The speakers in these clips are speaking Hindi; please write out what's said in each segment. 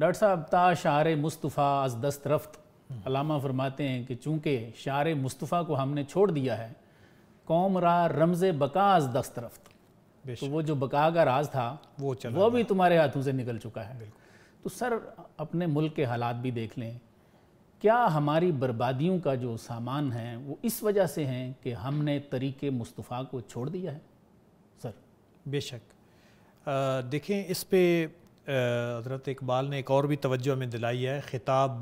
डॉक्टर साहब ता शार मुस्तफ़ा अज दस्त रफ्त अलामा फरमाते हैं कि चूँकि शार मुस्तफ़ा को हमने छोड़ दिया है कौम रा रमज बका अज दस्त रफ्त तो वो जो बका का राज था वो चला वो भी तुम्हारे हाथों से निकल चुका है तो सर अपने मुल्क के हालात भी देख लें क्या हमारी बर्बादियों का जो सामान है वो इस वजह से हैं कि हमने तरीके मुस्तफ़ा को छोड़ दिया है सर बेशक देखें इस पे हज़रत इकबाल ने एक और भी तवज्जो में दिलाई है ख़िताब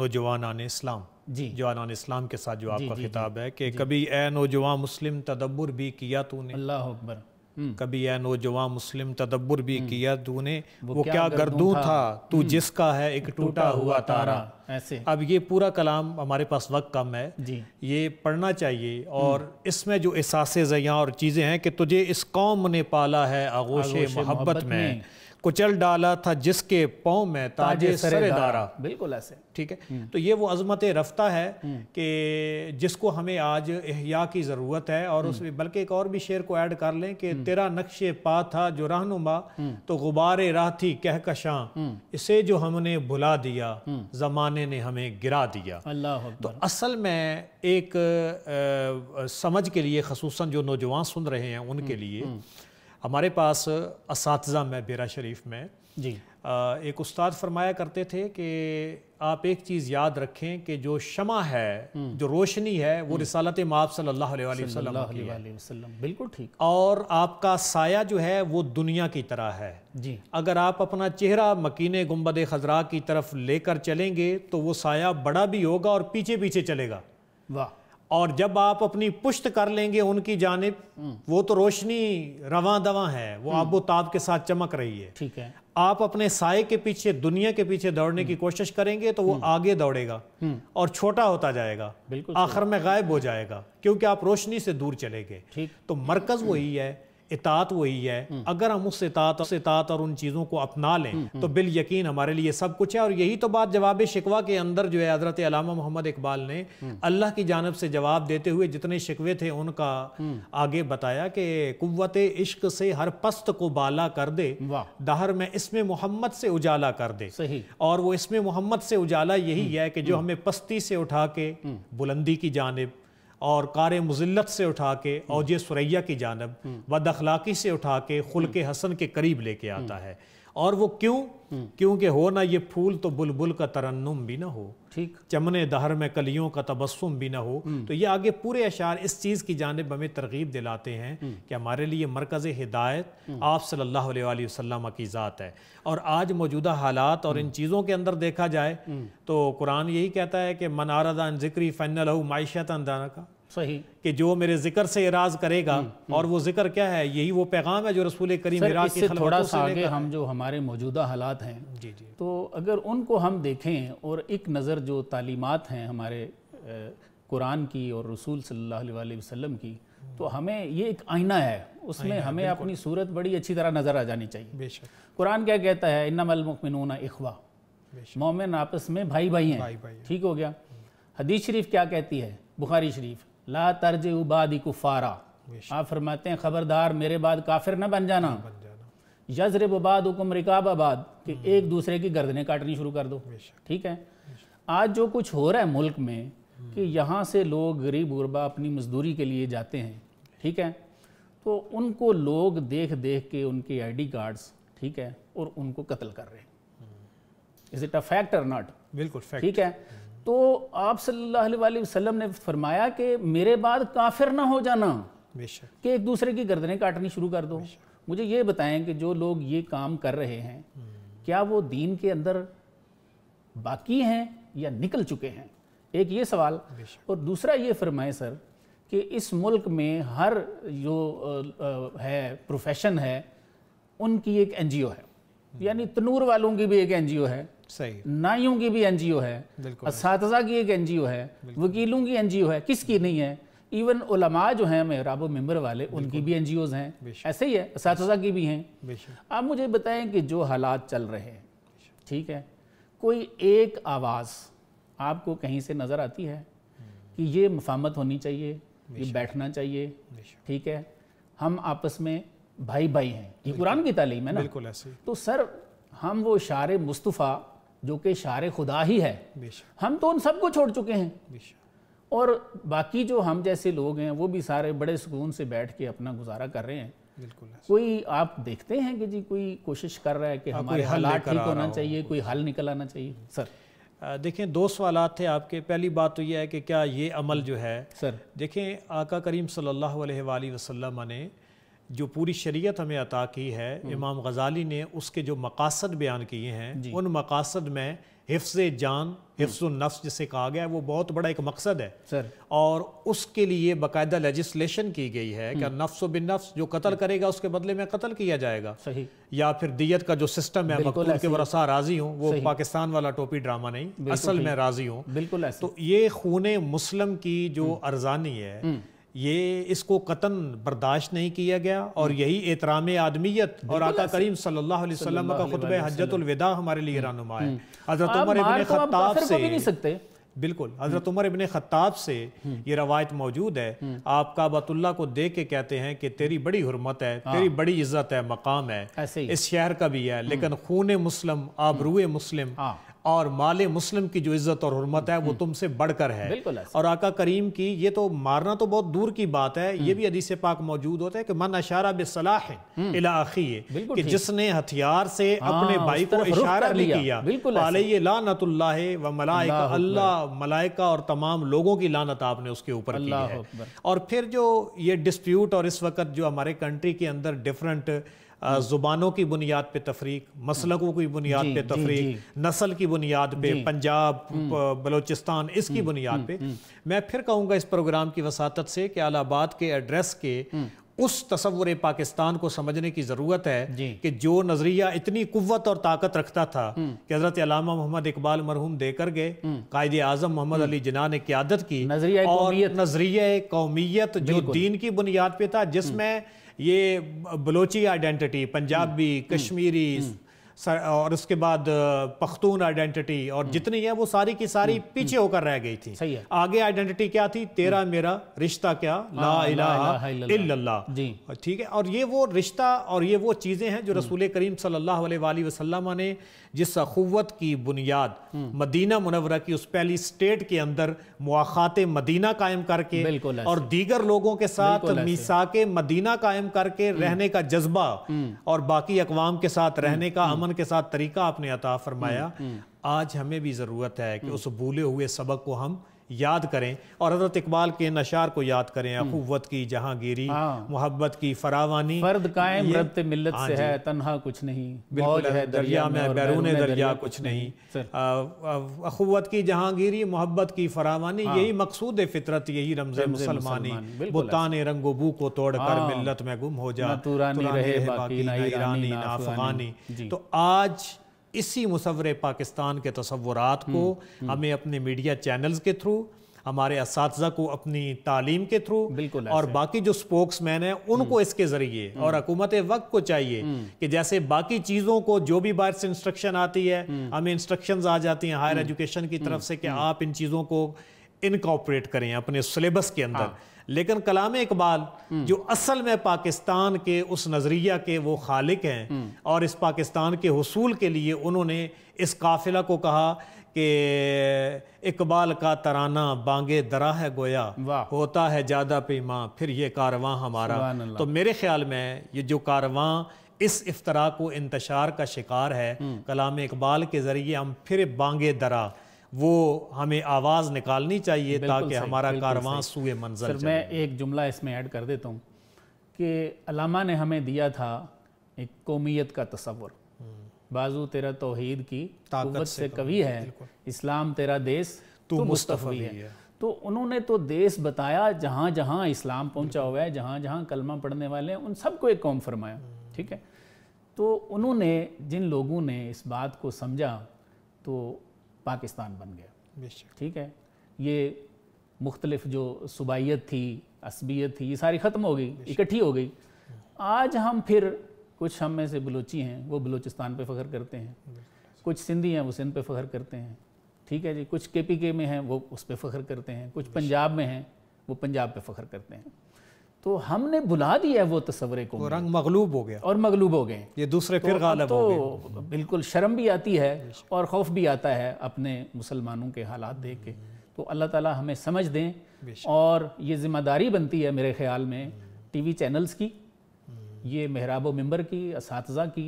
नौजवानान इस्लाम जी जवानान इस्लाम के साथ जो आपका खिताब है कि कभी ए नौजवान मुस्लिम तदब्बर भी किया तूने अल्लाह अकबर हम्म। कभी ए नौजवान मुस्लिम तदब्बर भी हम्म। किया तूने वो, वो क्या गर्दू था, था तू हम्म। जिसका है एक टूटा हुआ तारा ऐसे अब ये पूरा कलाम हमारे पास वक्त कम है जी ये पढ़ना चाहिए और इसमें जो एहसास जया और चीज़ें हैं कि तुझे इस कौम ने पाला है आगोश मोहब्बत में कुचल डाला था जिसके पाँव में ताजे दारा बिल्कुल ऐसे ठीक है हम्म। तो ये वो अजमत रफ्ता है हम्म। कि जिसको हमें आज अहिया की ज़रूरत है और हम्म। उसमें बल्कि एक और भी शेर को ऐड कर लें कि तेरा नक्शे पा था जो रहनुमा तो गुबार राह थी कहकशां इसे जो हमने भुला दिया ज़माने ने हमें गिरा दिया अल्लाह तो असल में एक आ, समझ के लिए खसूस जो नौजवान सुन रहे हैं उनके लिए हमारे पास इस में बेरा शरीफ में जी एक उस्ताद फरमाया करते थे कि आप एक चीज़ याद रखें कि जो शमा है हम्म। जो रोशनी है वो हम्म। रिसालत माप सल्लल्लाहु अलैहि वसल्लम बिल्कुल ठीक और आपका साया जो है वो दुनिया की तरह है जी अगर आप अपना चेहरा मकीने गुम्बद खजरा की तरफ लेकर चलेंगे तो वो साया बड़ा भी होगा और पीछे पीछे चलेगा वाह और जब आप अपनी पुश्त कर लेंगे उनकी जानब वो तो रोशनी रवा दवा है वो हम्म। आबो ताब के साथ चमक रही है ठीक है आप अपने साय के पीछे दुनिया के पीछे दौड़ने की हम्म। कोशिश करेंगे तो वो हम्म। आगे दौड़ेगा और छोटा होता जाएगा बिल्कुल आखिर में गायब हो जाएगा क्योंकि आप रोशनी से दूर चले गए तो मरकज वही है इतात वही है अगर हम उस इतात उस इतात और उन चीज़ों को अपना लें तो बिल यकीन हमारे लिए सब कुछ है और यही तो बात जवाब शिकवा के अंदर जो है हजरत मोहम्मद इकबाल ने अल्लाह की जानब से जवाब देते हुए जितने शिकवे थे उनका आगे बताया कि कुत इश्क से हर पस्त को बाला कर दे दहर में इसमें मोहम्मद से उजाला कर दे सही और वो इसमें मोहम्मद से उजाला यही हम्म। है कि जो हम्म। हमें पस्ती से उठा के हम्म। बुलंदी की जानब और कार मज़िलत से उठा के औजे सुरैया की जानब बद हम्म। अखलाक़ी से उठा के खुल हम्म। के हसन के करीब लेके आता हम्म। है और वो क्यों हम्म। क्योंकि हो ना ये फूल तो बुलबुल का तरन्नुम भी ना हो ठीक चमने दहर में कलियों का तबस्सुम भी ना हो हम्म। तो ये आगे पूरे अशार इस चीज़ की जानब हमें तरगीब दिलाते हैं हम्म। कि हमारे लिए मरकज़ हिदायत आप सल्लल्लाहु अलैहि वसल्लम की ज़ात है और आज मौजूदा हालात और इन चीज़ों के अंदर देखा जाए तो कुरान यही कहता है कि मनारदा जिक्री फैनल मायशत अंदाना का सही कि जो मेरे जिक्र से इराज करेगा हम्म, हम्म। और वो जिक्र क्या है यही वो पैगाम है जो रसूल करीम से थोड़ा सा आगे हम जो हमारे मौजूदा हालात हैं जी जी तो अगर उनको हम देखें और एक नज़र जो तालीमत हैं हमारे कुरान की और रसूल सल्ला वसलम की तो हमें ये एक आईना है उसमें हमें अपनी सूरत बड़ी अच्छी तरह नज़र आ जानी चाहिए कुरान क्या कहता है इन्नामलमुकमिनून इखवा मोमिन आपस में भाई भाई हैं ठीक हो गया हदीस शरीफ क्या कहती है बुखारी शरीफ ला तर्ज उबादी कुफारा आप फरमाते हैं ख़बरदार मेरे बाद काफिर ना बन जाना बन जाना यजरब आबाद हुक्म रिकाब आबाद कि हम्म। एक दूसरे की गर्दने काटनी शुरू कर दो ठीक है आज जो कुछ हो रहा है मुल्क में हम्म। कि यहाँ से लोग गरीब गुरबा अपनी मजदूरी के लिए जाते हैं ठीक है तो उनको लोग देख देख के उनके आईडी कार्ड्स ठीक है और उनको कत्ल कर रहे हैं इज इट अ फैक्ट और नॉट बिल्कुल ठीक है हम्म। तो आप सल्लल्लाहु अलैहि वसल्लम ने फरमाया कि मेरे बाद काफिर ना हो जाना कि एक दूसरे की गर्दनें काटनी शुरू कर दो मुझे ये बताएं कि जो लोग ये काम कर रहे हैं हम्म। क्या वो दीन के अंदर बाकी हैं या निकल चुके हैं एक ये सवाल और दूसरा ये फरमाए सर कि इस मुल्क में हर जो है प्रोफेशन है उनकी एक एनजीओ है हम्म। यानी तनूर वालों की भी एक एनजीओ है सही नाइयों की भी एनजीओ है इस की एक एनजीओ है वकीलों की एनजीओ है किसकी नहीं है इवन उलमा जो हैं मेहराब मेम्बर वाले उनकी भी एनजीओज हैं ऐसे ही है इस की भी हैं आप मुझे बताएं कि जो हालात चल रहे हैं ठीक है कोई एक आवाज़ आपको कहीं से नज़र आती है हम्म। कि ये मफामत होनी चाहिए ये बैठना चाहिए ठीक है हम आपस में भाई भाई हैं ये कुरान की तालीम है ना बिल्कुल ऐसे तो सर हम वो इशारे मुस्तफ़ा जो कि शार खुदा ही है हम तो उन सबको छोड़ चुके हैं और बाकी जो हम जैसे लोग हैं वो भी सारे बड़े सुकून से बैठ के अपना गुजारा कर रहे हैं बिल्कुल कोई आप देखते हैं कि जी कोई कोशिश कर रहा है कि हाँ, हमारे हालात ठीक होना चाहिए कोई हल निकल आना चाहिए सर देखें दो सवाल थे आपके पहली बात तो यह है कि क्या ये अमल जो है सर देखें आका करीम सल्लल्लाहु अलैहि वसल्लम ने जो पूरी शरीयत हमें अता की है हम्म। इमाम गजाली ने उसके जो मकासद बयान किए हैं उन मकासद में हिफ्ज जान हम्म। हिफ्ज नफ्स जिसे कहा गया है वो बहुत बड़ा एक मकसद है सर और उसके लिए बाकायदा लेजिस्लेशन की गई है कि हम्म। नफ्स बिन नफ्स जो कत्ल करेगा उसके बदले में कत्ल किया जाएगा सही या फिर दियत का जो सिस्टम है मकबूल के वरसा राजी हूँ वो पाकिस्तान वाला टोपी ड्रामा नहीं असल में राजी हूँ बिल्कुल तो ये खून मुस्लिम की जो अरजानी है ये इसको कतन बर्दाश्त नहीं किया गया और हम्म। यही एतराम आदमियत और आका करीम सल्लल्लाहु अलैहि वसल्लम का खुतब हजतुलविदा हमारे लिए हम्म। रहनुमा है हम्म। हजरत उमर इबन तो तो खत्ताब से नहीं सकते बिल्कुल हज़रत उमर इबन ख़त्ताब से ये रवायत मौजूद है आप काबतुल्ला को देख के कहते हैं कि तेरी बड़ी हरमत है हाँ। तेरी बड़ी इज्जत है मकाम है इस शहर का भी है लेकिन खून मुस्लिम आबरू मुस्लिम हाँ। और माल मुस्लिम की जो इज्जत और हरमत है वो हम्म। तुमसे बढ़कर है और आका करीम की ये तो मारना तो बहुत दूर की बात है ये हम्म। भी अदीस पाक मौजूद होता है कि मन अशारा बिसलाह हम्म। इलाखी कि जिसने हथियार से हाँ, अपने भाई को इशारा भी किया लानतुल्ला व मलाइका अल्लाह मलाइका और तमाम लोगों की लानत आपने उसके ऊपर और फिर जो ये डिस्प्यूट और इस वक्त जो हमारे कंट्री के अंदर डिफरेंट ज़ुबानों की बुनियाद पे तफरीक मसलकों की बुनियाद पे तफरीक नस्ल की बुनियाद पे पंजाब हम्म। बलोचिस्तान इसकी हम्म, बुनियाद हम्म, पे मैं फिर कहूँगा इस प्रोग्राम की वसात से कि अलाहाबाद के एड्रेस के उस तस्वुर पाकिस्तान को समझने की ज़रूरत है कि जो नज़रिया इतनी कुत और ताकत रखता था कि हज़रत अलामा मोहम्मद इकबाल मरहूम देकर गए कायद आजम मोहम्मद अली जिना ने क्यादत की और नज़रिया कौमियत जो दीन की बुनियाद पे था जिसमें ये बलोची आइडेंटिटी पंजाबी हम्म। कश्मीरी हम्म। और उसके बाद पख्तून आइडेंटिटी और हम्म। जितनी है वो सारी की सारी पीछे होकर रह गई थी सही है आगे आइडेंटिटी क्या थी तेरा मेरा रिश्ता क्या हाँ, ला इलाहा इल्लल्लाह ठीक है और ये वो रिश्ता और ये वो चीज़ें हैं जो रसूल करीम सल्लल्लाहु अलैहि वसल्लम ने जिस अखुवत की बुनियाद मदीना मुनवरा की उस पहली स्टेट के अंदर मुआखात मदीना कायम करके और दीगर लोगों के साथ मीसा के मदीना कायम करके रहने का जज्बा हम्म। और बाकी अकवाम के साथ हम्म, रहने का हम्म। अमन के साथ तरीका आपने अता फरमाया आज हमें भी ज़रूरत है कि उस भूले हुए सबक को हम याद करें और हजरत इकबाल के नशार को याद करें हम्म। अखुवत की जहांगीरी हाँ। मोहब्बत की फरावानी फर्द कायम रब्त मिल्लत हाँ से है तनहा कुछ नहीं बिल्कुल है दरिया में बैरून दरिया कुछ नहीं अखुवत की जहांगीरी मोहब्बत की फरावानी हाँ। यही मकसूद फितरत यही रमज मुसलमानी बुतान रंगो बू को तोड़ कर हाँ। मिल्लत में गुम हो जा तो आज इसी मुसवर पाकिस्तान के तस्वुरा को हम्म, हम्म। हमें अपने मीडिया चैनल्स के थ्रू हमारे इस को अपनी तालीम के थ्रू बिल्कुल और बाकी जो स्पोक्स मैन है उनको हम्म। इसके ज़रिए और हकूमत वक्त को चाहिए कि जैसे बाकी चीज़ों को जो भी बाहर से इंस्ट्रक्शन आती है हमें इंस्ट्रक्शन आ जाती हैं हायर एजुकेशन की तरफ से कि आप इन चीज़ों को इनकॉपरेट करें अपने सिलेबस के अंदर हाँ। लेकिन कलाम इकबाल जो असल में पाकिस्तान के उस नज़रिया के वो खालिक हैं और इस पाकिस्तान के हसूल के लिए उन्होंने इस काफिला को कहा कि इकबाल का तराना बांगे दरा है गोया होता है ज़्यादा पैमा फिर ये कारवां हमारा तो मेरे ख्याल में ये जो कारवां इस अफ्तरा को इंतशार का शिकार है हम्म। कलाम इकबाल के ज़रिए हम फिर बांगे दरा वो हमें आवाज़ निकालनी चाहिए ताकि हमारा कारवां सूए मंजर सर मैं एक जुमला इसमें ऐड कर देता हूँ कि अलामा ने हमें दिया था एक कौमीत का तस्वुर हम्म। बाजू तेरा तोहद की ताकत से कवि है इस्लाम तेरा देश तो मुस्तफ़ी है।, है तो उन्होंने तो देश बताया जहाँ जहाँ इस्लाम पहुँचा हुआ है जहाँ जहाँ कलमा पढ़ने वाले हैं उन सबको एक कौम फरमाया हम्म। ठीक है तो उन्होंने जिन लोगों ने इस बात को समझा तो पाकिस्तान बन गया ठीक है ये मुख्तलिफ जो सूबाइत थी असबियत थी ये सारी ख़त्म हो गई इकट्ठी हो गई हाँ। आज हम फिर कुछ हम में से बलोची हैं वो बलूचिस्तान पे फ़ख्र करते हैं कुछ सिंधी हैं वो सिंध पे फ़ख्र करते हैं ठीक है जी कुछ के पी के में हैं वो उस पर फ़ख्र करते हैं कुछ पंजाब में हैं वो पंजाब पे फ़ख्र करते हैं तो हमने बुला दिया है वो तस्वर को रंग मगलूब हो गया और मगलूब हो गए ये दूसरे तो फिर तो, तो हो गए। बिल्कुल शर्म भी आती है और खौफ भी आता है अपने मुसलमानों के हालात देख के तो अल्लाह ताला हमें समझ दें और ये जिम्मेदारी बनती है मेरे ख्याल में टीवी चैनल्स की हम्म। ये मेहराबो मंबर की इस की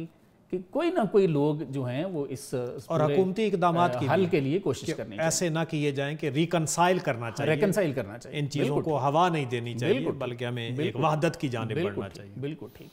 कि कोई ना कोई लोग जो हैं वो इस और हकूमती इकदाम के हल के लिए कोशिश करनी ऐसे ना किए जाएं कि रिकनसाइल करना चाहिए रिकनसाइल करना चाहिए इन चीज़ों को हवा नहीं देनी चाहिए बल्कि हमें एक की जाने बढ़ना चाहिए बिल्कुल ठीक